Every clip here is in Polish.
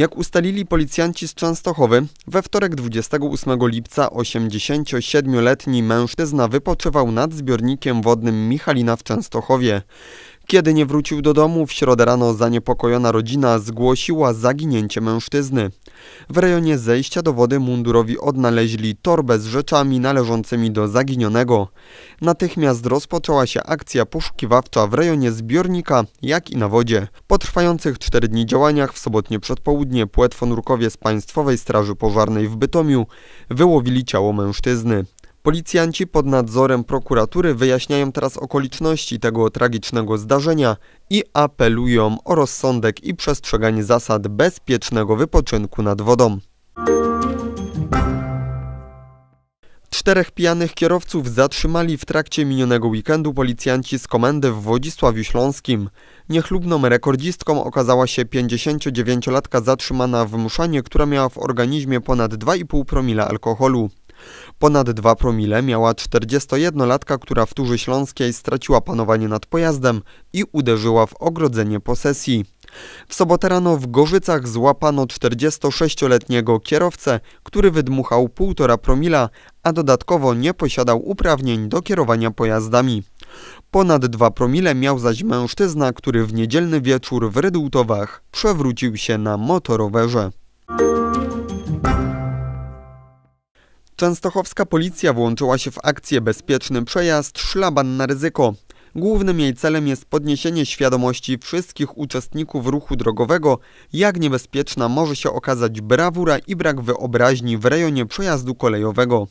Jak ustalili policjanci z Częstochowy, we wtorek 28 lipca 87-letni mężczyzna wypoczywał nad zbiornikiem wodnym Michalina w Częstochowie. Kiedy nie wrócił do domu, w środę rano zaniepokojona rodzina zgłosiła zaginięcie mężczyzny. W rejonie zejścia do wody mundurowi odnaleźli torbę z rzeczami należącymi do zaginionego. Natychmiast rozpoczęła się akcja poszukiwawcza w rejonie zbiornika, jak i na wodzie. Po trwających 4 dni działaniach w sobotnie przedpołudnie płetwonurkowie z Państwowej Straży Pożarnej w Bytomiu wyłowili ciało mężczyzny. Policjanci pod nadzorem prokuratury wyjaśniają teraz okoliczności tego tragicznego zdarzenia i apelują o rozsądek i przestrzeganie zasad bezpiecznego wypoczynku nad wodą. Czterech pijanych kierowców zatrzymali w trakcie minionego weekendu policjanci z komendy w Wodzisławiu Śląskim. Niechlubną rekordzistką okazała się 59-latka zatrzymana w Muszanie, która miała w organizmie ponad 2,5 promila alkoholu. Ponad 2 promile miała 41-latka, która w Turzy Śląskiej straciła panowanie nad pojazdem i uderzyła w ogrodzenie posesji. W sobotę rano w Gorzycach złapano 46-letniego kierowcę, który wydmuchał 1,5 promila, a dodatkowo nie posiadał uprawnień do kierowania pojazdami. Ponad 2 promile miał zaś mężczyzna, który w niedzielny wieczór w Rydultowach przewrócił się na motorowerze. Częstochowska policja włączyła się w akcję Bezpieczny Przejazd Szlaban na ryzyko. Głównym jej celem jest podniesienie świadomości wszystkich uczestników ruchu drogowego, jak niebezpieczna może się okazać brawura i brak wyobraźni w rejonie przejazdu kolejowego.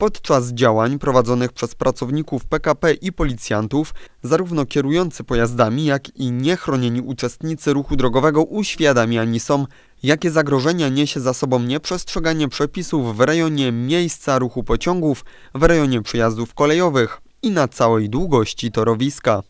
Podczas działań prowadzonych przez pracowników PKP i policjantów, zarówno kierujący pojazdami, jak i niechronieni uczestnicy ruchu drogowego uświadamiani są, jakie zagrożenia niesie za sobą nieprzestrzeganie przepisów w rejonie miejsca ruchu pociągów, w rejonie przejazdów kolejowych i na całej długości torowiska.